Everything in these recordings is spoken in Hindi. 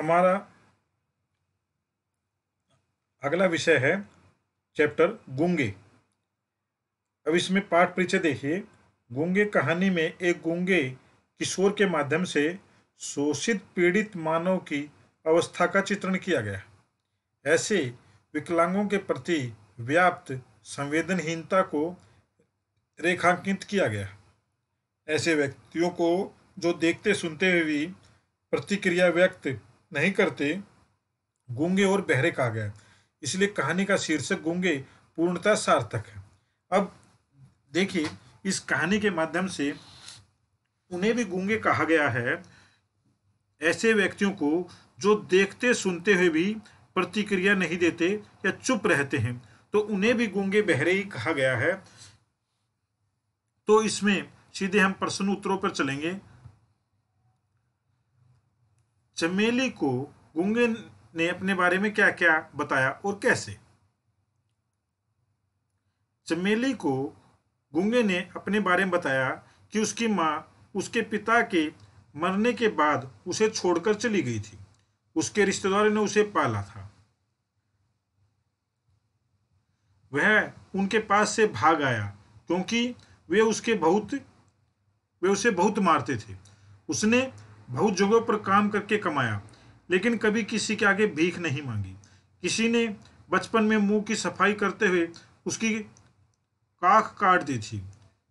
हमारा अगला विषय है चैप्टर गूंगे अब इसमें पाठ परिचय देखिए गूंगे कहानी में एक गूंगे किशोर के माध्यम से शोषित पीड़ित मानव की अवस्था का चित्रण किया गया ऐसे विकलांगों के प्रति व्याप्त संवेदनहीनता को रेखांकित किया गया ऐसे व्यक्तियों को जो देखते सुनते हुए भी प्रतिक्रिया व्यक्त नहीं करते गूंगे और बहरे कहा गया इसलिए कहानी का शीर्षक गूंगे पूर्णता सार्थक है अब देखिए इस कहानी के माध्यम से उन्हें भी गूंगे कहा गया है ऐसे व्यक्तियों को जो देखते सुनते हुए भी प्रतिक्रिया नहीं देते या चुप रहते हैं तो उन्हें भी गूंगे बहरे ही कहा गया है तो इसमें सीधे हम प्रश्न उत्तरों पर चलेंगे चमेली को गुंगे ने अपने बारे में क्या क्या बताया और कैसे चमेली को गुंगे ने अपने बारे में बताया कि उसकी माँ उसके पिता के मरने के बाद उसे छोड़कर चली गई थी उसके रिश्तेदारों ने उसे पाला था वह उनके पास से भाग आया क्योंकि वे उसके बहुत वे उसे बहुत मारते थे उसने बहुत जगहों पर काम करके कमाया लेकिन कभी किसी के आगे भीख नहीं मांगी किसी ने बचपन में मुंह की सफाई करते हुए उसकी काख काट दी थी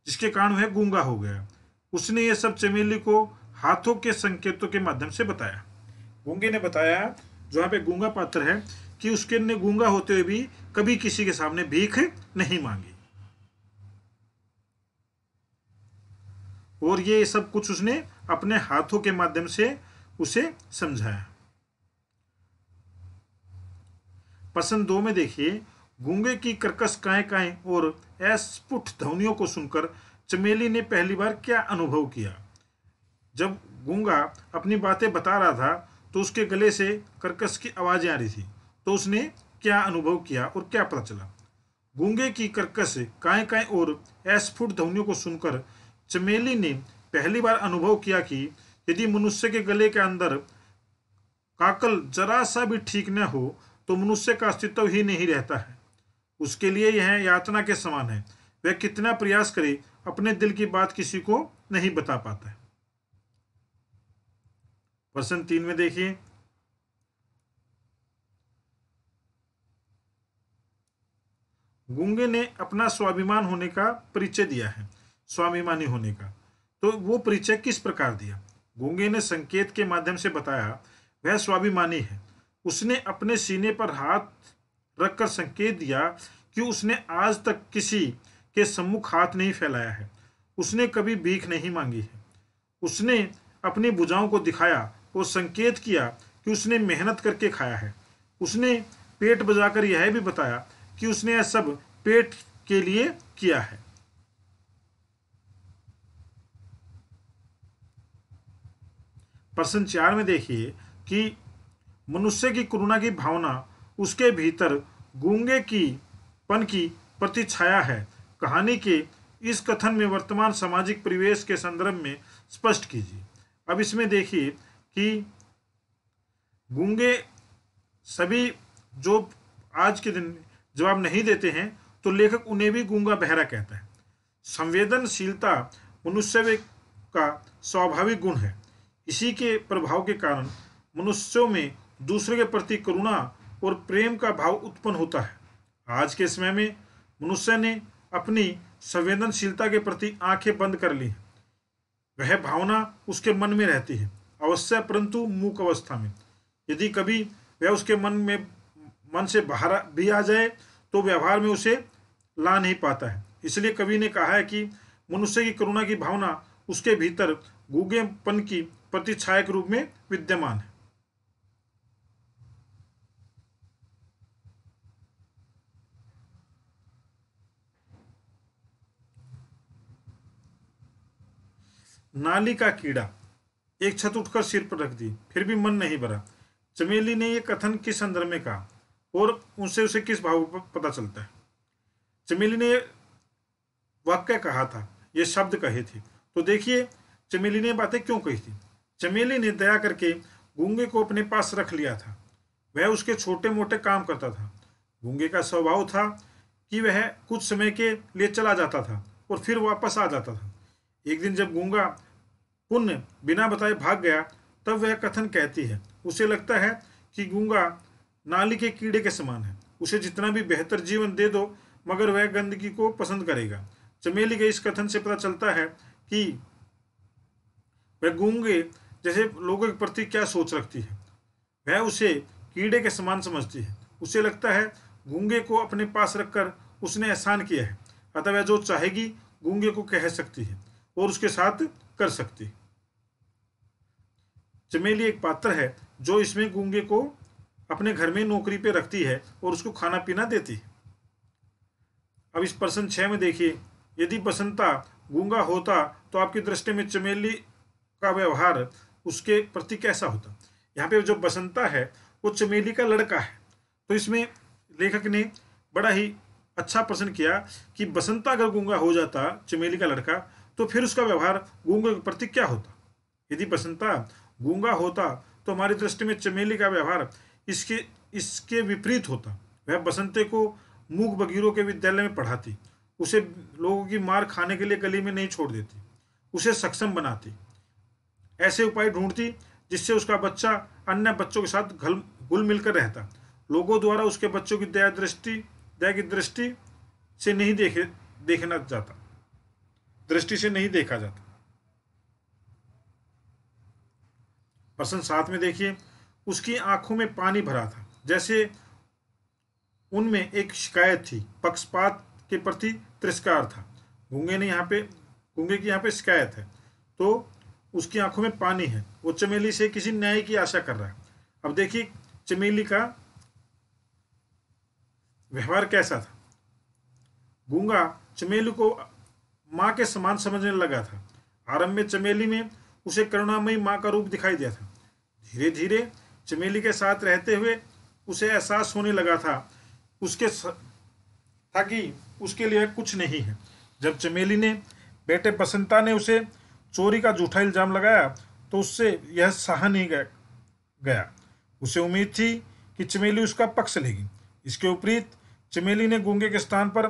जिसके कारण वह गूंगा हो गया उसने यह सब चमेली को हाथों के संकेतों के माध्यम से बताया गूंगे ने बताया जहाँ पे गूंगा पात्र है कि उसके ने गूंगा होते हुए भी कभी किसी के सामने भीख नहीं मांगी और ये सब कुछ उसने अपने हाथों के माध्यम से उसे समझाया पसंद दो में देखिए गूंगे की कर्कश काय काय और अस्फुट ध्वनियों को सुनकर चमेली ने पहली बार क्या अनुभव किया जब गूंगा अपनी बातें बता रहा था तो उसके गले से कर्कश की आवाज़ें आ रही थी तो उसने क्या अनुभव किया और क्या पता चला गूंगे की कर्कश काय काय और अस्फुट ध्वनियों को सुनकर चमेली ने पहली बार अनुभव किया कि यदि मनुष्य के गले के अंदर काकल जरा सा भी ठीक न हो तो मनुष्य का अस्तित्व ही नहीं रहता है उसके लिए यह यातना के समान है वह कितना प्रयास करे अपने दिल की बात किसी को नहीं बता पाता है प्रश्न तीन में देखिए गुंगे ने अपना स्वाभिमान होने का परिचय दिया है स्वाभिमानी होने का तो वो परिचय किस प्रकार दिया गोंगे ने संकेत के माध्यम से बताया वह स्वाभिमानी है उसने अपने सीने पर हाथ रखकर संकेत दिया कि उसने आज तक किसी के सम्मुख हाथ नहीं फैलाया है उसने कभी भीख नहीं मांगी है उसने अपनी भुजाओं को दिखाया और संकेत किया कि उसने मेहनत करके खाया है उसने पेट बजाकर यह भी बताया कि उसने यह सब पेट के लिए किया है प्रश्न चार में देखिए कि मनुष्य की करुणा की भावना उसके भीतर गूंगे की पन की प्रतिछाया है कहानी के इस कथन में वर्तमान सामाजिक परिवेश के संदर्भ में स्पष्ट कीजिए अब इसमें देखिए कि गूंगे सभी जो आज के दिन जवाब नहीं देते हैं तो लेखक उन्हें भी गूंगा बहरा कहता है संवेदनशीलता मनुष्य का स्वाभाविक गुण है इसी के प्रभाव के कारण मनुष्यों में दूसरे के प्रति करुणा और प्रेम का भाव उत्पन्न होता है आज के समय में मनुष्य ने अपनी संवेदनशीलता के प्रति आंखें बंद कर ली वह भावना उसके मन में रहती है अवश्य परंतु मूक अवस्था में यदि कभी वह उसके मन में मन से बाहर भी आ जाए तो व्यवहार में उसे ला नहीं पाता है इसलिए कवि ने कहा है कि मनुष्य की करुणा की भावना उसके भीतर गूगेपन की प्रतिछायक रूप में विद्यमान है नाली का कीड़ा एक छत उठकर सिर पर रख दी फिर भी मन नहीं भरा चमेली ने यह कथन किस संदर्भ में कहा और उनसे उसे किस भाव पर पता चलता है चमेली ने वाक्य कहा था ये शब्द कहे थे तो देखिए चमेली ने बातें क्यों कही थी चमेली ने दया करके गूंगे को अपने पास रख लिया था वह उसके छोटे मोटे काम करता था गूंगे का स्वभाव था कि वह कुछ समय के लिए चला जाता था और फिर वापस आ जाता था एक दिन जब गूंगा पुण्य बिना बताए भाग गया तब वह कथन कहती है उसे लगता है कि गूंगा नाली के कीड़े के समान है उसे जितना भी बेहतर जीवन दे दो मगर वह गंदगी को पसंद करेगा चमेली के इस कथन से पता चलता है कि वह गूंगे जैसे लोगों के प्रति क्या सोच रखती है वह उसे कीड़े के समान समझती है उसे लगता है गूंगे को अपने पास रखकर उसने एहसान किया है अतः वह जो चाहेगी गूंगे को कह सकती है और उसके साथ कर सकती चमेली एक पात्र है जो इसमें गूंगे को अपने घर में नौकरी पे रखती है और उसको खाना पीना देती है अब इस प्रश्न छः में देखिए यदि बसंता गूंगा होता तो आपकी दृष्टि में चमेली का व्यवहार उसके प्रति कैसा होता यहाँ पे जो बसंता है वो चमेली का लड़का है तो इसमें लेखक ने बड़ा ही अच्छा प्रश्न किया कि बसंता अगर गूंगा हो जाता चमेली का लड़का तो फिर उसका व्यवहार गूंगा के प्रति क्या होता यदि बसंता गूंगा होता तो हमारी दृष्टि में चमेली का व्यवहार इसके इसके विपरीत होता वह बसंते को मूक बगीरों के विद्यालय में पढ़ाती उसे लोगों की मार खाने के लिए गली में नहीं छोड़ देती उसे सक्षम बनाती ऐसे उपाय ढूंढती जिससे उसका बच्चा अन्य बच्चों के साथ घल घुल मिलकर रहता लोगों द्वारा उसके बच्चों की दया दृष्टि दया की दृष्टि से नहीं देखे देखना जाता दृष्टि से नहीं देखा जाता प्रश्न साथ में देखिए उसकी आंखों में पानी भरा था जैसे उनमें एक शिकायत थी पक्षपात के प्रति तिरस्कार था गुंगे ने यहाँ पे घूंगे की यहाँ पे शिकायत है तो उसकी आंखों में पानी है वो चमेली से किसी न्याय की आशा कर रहा है अब देखिए चमेली का व्यवहार कैसा था गूंगा चमेली को माँ के समान समझने लगा था आरंभ में चमेली में उसे करुणामयी माँ का रूप दिखाई दिया था धीरे धीरे चमेली के साथ रहते हुए उसे एहसास होने लगा था उसके था कि उसके लिए कुछ नहीं है जब चमेली ने बेटे बसंता ने उसे चोरी का झूठा इल्ज़ाम लगाया तो उससे यह सहा नहीं गया उसे उम्मीद थी कि चमेली उसका पक्ष लेगी इसके विपरीत चमेली ने गूंगे के स्थान पर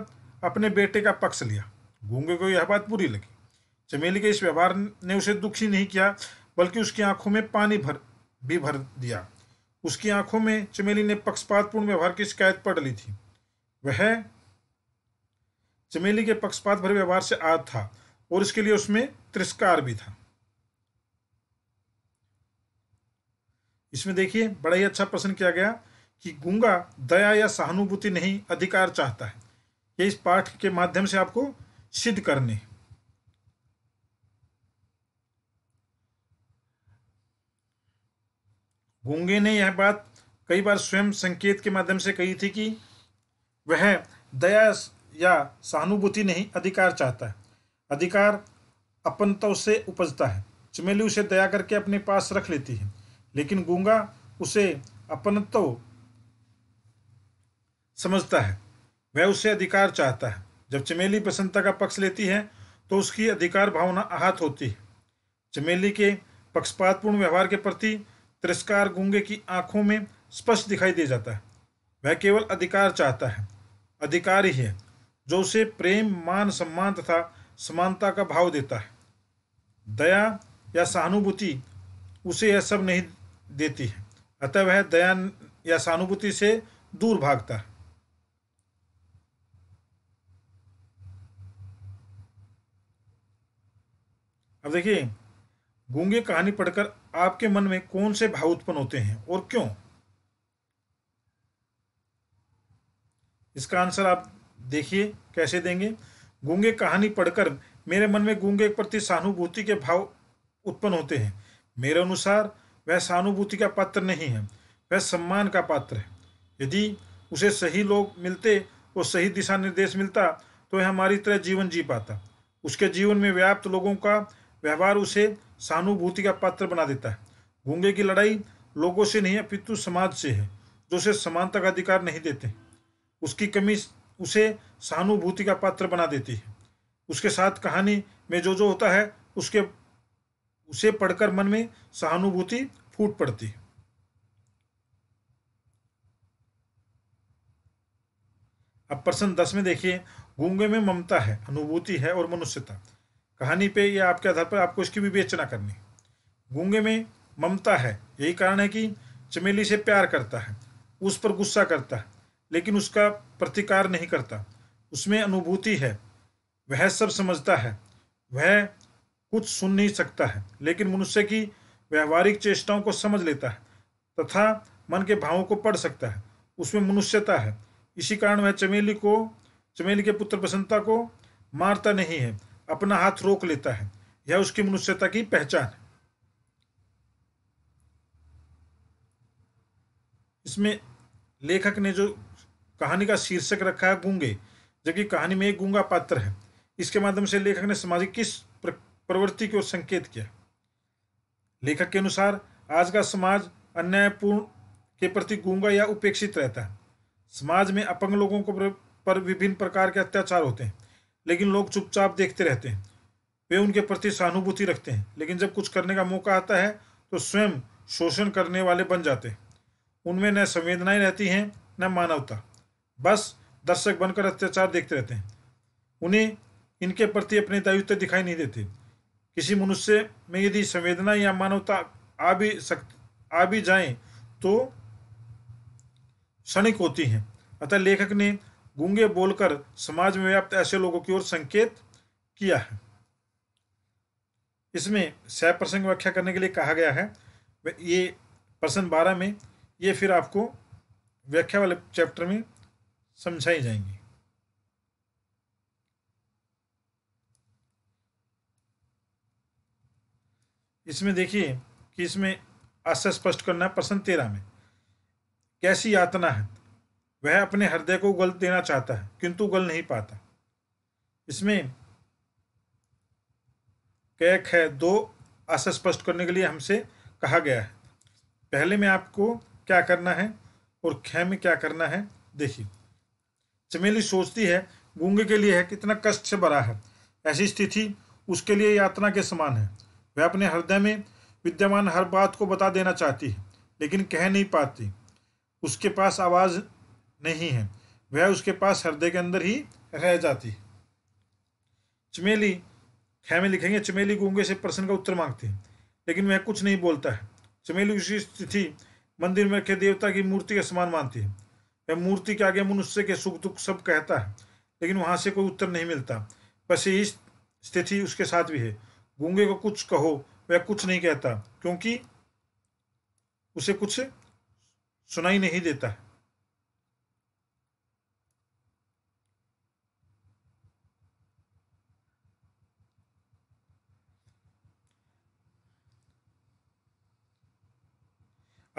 अपने बेटे का पक्ष लिया गूंगे को यह बात बुरी लगी चमेली के इस व्यवहार ने उसे दुखी नहीं किया बल्कि उसकी आंखों में पानी भर भी भर दिया उसकी आंखों में चमेली ने पक्षपातपूर्ण व्यवहार की शिकायत पढ़ ली थी वह चमेली के पक्षपात भरे व्यवहार से आद था और इसके लिए उसमें तिरस्कार भी था इसमें देखिए बड़ा ही अच्छा प्रश्न किया गया कि गुंगा दया या सहानुभूति नहीं अधिकार चाहता है ये इस पाठ के माध्यम से आपको सिद्ध करने गुंगे ने यह बात कई बार स्वयं संकेत के माध्यम से कही थी कि वह दया या सहानुभूति नहीं अधिकार चाहता है अधिकार अपनत्व से उपजता है चमेली उसे दया करके अपने पास रख लेती है लेकिन गूंगा उसे अपनत्व समझता है वह उसे अधिकार चाहता है जब चमेली प्रसन्नता का पक्ष लेती है तो उसकी अधिकार भावना आहत होती है चमेली के पक्षपातपूर्ण व्यवहार के प्रति तिरस्कार गूंगे की आंखों में स्पष्ट दिखाई दे जाता है वह केवल अधिकार चाहता है अधिकार ही है जो उसे प्रेम मान सम्मान तथा समानता का भाव देता है दया या सहानुभूति उसे यह सब नहीं देती है अतः वह दया या सहानुभूति से दूर भागता है अब देखिए गूंगे कहानी पढ़कर आपके मन में कौन से भाव उत्पन्न होते हैं और क्यों इसका आंसर आप देखिए कैसे देंगे गूंगे कहानी पढ़कर मेरे मन में गूंगे के प्रति सहानुभूति के भाव उत्पन्न होते हैं मेरे अनुसार वह सहानुभूति का पात्र नहीं है वह सम्मान का पात्र है यदि उसे सही लोग मिलते और सही दिशा निर्देश मिलता तो वह हमारी तरह जीवन जी पाता उसके जीवन में व्याप्त लोगों का व्यवहार उसे सहानुभूति का पात्र बना देता है गूंगे की लड़ाई लोगों से नहीं अपितु समाज से है जो उसे समानता का अधिकार नहीं देते उसकी कमी उसे सहानुभूति का पात्र बना देती है उसके साथ कहानी में जो जो होता है उसके उसे पढ़कर मन में सहानुभूति फूट पड़ती है अब प्रश्न दस में देखिए गूंगे में ममता है अनुभूति है और मनुष्यता कहानी पे या आपके आधार पर आपको इसकी विवेचना करनी गूंगे में ममता है यही कारण है कि चमेली से प्यार करता है उस पर गुस्सा करता है लेकिन उसका प्रतिकार नहीं करता उसमें अनुभूति है वह सब समझता है वह कुछ सुन नहीं सकता है लेकिन मनुष्य की व्यवहारिक चेष्टाओं को समझ लेता है तथा मन के भावों को पढ़ सकता है उसमें मनुष्यता है इसी कारण वह चमेली को चमेली के पुत्र बसंता को मारता नहीं है अपना हाथ रोक लेता है यह उसकी मनुष्यता की पहचान है इसमें लेखक ने जो कहानी का शीर्षक रखा है गूंगे जबकि कहानी में एक गूंगा पात्र है इसके माध्यम से लेखक ने समाज की किस प्रवृत्ति की ओर संकेत किया लेखक के अनुसार आज का समाज अन्यायपूर्ण के प्रति गूंगा या उपेक्षित रहता है समाज में अपंग लोगों को पर विभिन्न प्रकार के अत्याचार होते हैं लेकिन लोग चुपचाप देखते रहते हैं वे उनके प्रति सहानुभूति रखते हैं लेकिन जब कुछ करने का मौका आता है तो स्वयं शोषण करने वाले बन जाते हैं उनमें न संवेदनाएं रहती हैं न मानवता बस दर्शक बनकर अत्याचार देखते रहते हैं उन्हें इनके प्रति अपने दायित्व दिखाई नहीं देते किसी मनुष्य में यदि संवेदना या मानवता आ भी सक आ भी जाए तो क्षणिक होती है अतः लेखक ने गूंगे बोलकर समाज में व्याप्त ऐसे लोगों की ओर संकेत किया है इसमें सह प्रसंग व्याख्या करने के लिए कहा गया है ये प्रश्न बारह में ये फिर आपको व्याख्या वाले चैप्टर में समझाई जाएंगी इसमें देखिए कि इसमें आशय स्पष्ट करना है प्रश्न तेरह में कैसी यातना है वह अपने हृदय को गल देना चाहता है किंतु गल नहीं पाता इसमें कैक है दो आशय स्पष्ट करने के लिए हमसे कहा गया है पहले में आपको क्या करना है और खे में क्या करना है देखिए चमेली सोचती है गूंगे के लिए है कितना कष्ट से भरा है ऐसी स्थिति उसके लिए यातना के समान है वह अपने हृदय में विद्यमान हर बात को बता देना चाहती है लेकिन कह नहीं पाती उसके पास आवाज़ नहीं है वह उसके पास हृदय के अंदर ही रह जाती है चमेली खै में लिखेंगे चमेली गूंगे से प्रश्न का उत्तर मांगती है लेकिन वह कुछ नहीं बोलता है चमेली उसी स्थिति मंदिर में के देवता की मूर्ति का समान मानती है मूर्ति के आगे मनुष्य के सुख दुख सब कहता है लेकिन वहां से कोई उत्तर नहीं मिलता बस यही स्थिति उसके साथ भी है गूंगे को कुछ कहो वह कुछ नहीं कहता क्योंकि उसे कुछ सुनाई नहीं देता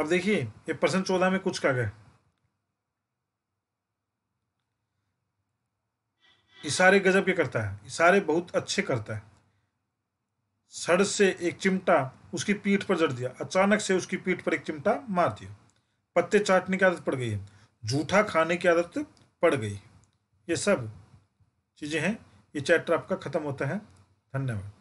अब देखिए ये प्रश्न चौदह में कुछ कहा गया इशारे गजब के करता है इशारे बहुत अच्छे करता है सड़ से एक चिमटा उसकी पीठ पर जड़ दिया अचानक से उसकी पीठ पर एक चिमटा मार दिया पत्ते चाटने की आदत पड़ गई है जूठा खाने की आदत पड़ गई ये सब चीज़ें हैं ये चैप्टर आपका ख़त्म होता है धन्यवाद